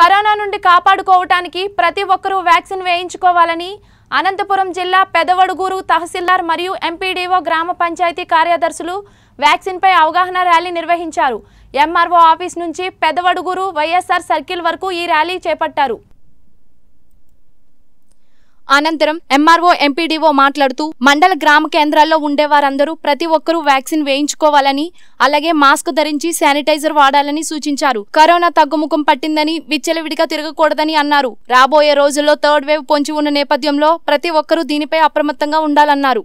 corona నుండి కాపాడుకోవటానికి ప్రతి ఒక్కరూ వ్యాక్సిన్ వేయించుకోవాలని అనంతపురం జిల్లా పెదవడుగూరు తహసీల్దార్ మరియు ఎంపీడీఓ గ్రామ పంచాయతీ కార్యదర్శులు వ్యాక్సిన్పై అవగాహన ర్యాలీ నిర్వహించారు ఎంఆర్ఓ ఆఫీస్ నుంచి పెదవడుగూరు వైఎస్ఆర్ సర్కిల్ వరకు ఈ ర్యాలీ చేపట్టారు అనంతరం ఎంఆర్ఓ ఎంపీడీఓ మాట్లాడుతూ మండల గ్రామ కేంద్రాల్లో ఉండే వారందరూ ప్రతి ఒక్కరూ వ్యాక్సిన్ వేయించుకోవాలని అలాగే మాస్క్ ధరించి శానిటైజర్ వాడాలని సూచించారు కరోనా తగ్గుముఖం పట్టిందని విచ్చలవిడిగా తిరగకూడదని అన్నారు రాబోయే రోజుల్లో థర్డ్ వేవ్ పొంచి ఉన్న నేపథ్యంలో ప్రతి ఒక్కరూ దీనిపై అప్రమత్తంగా ఉండాలన్నారు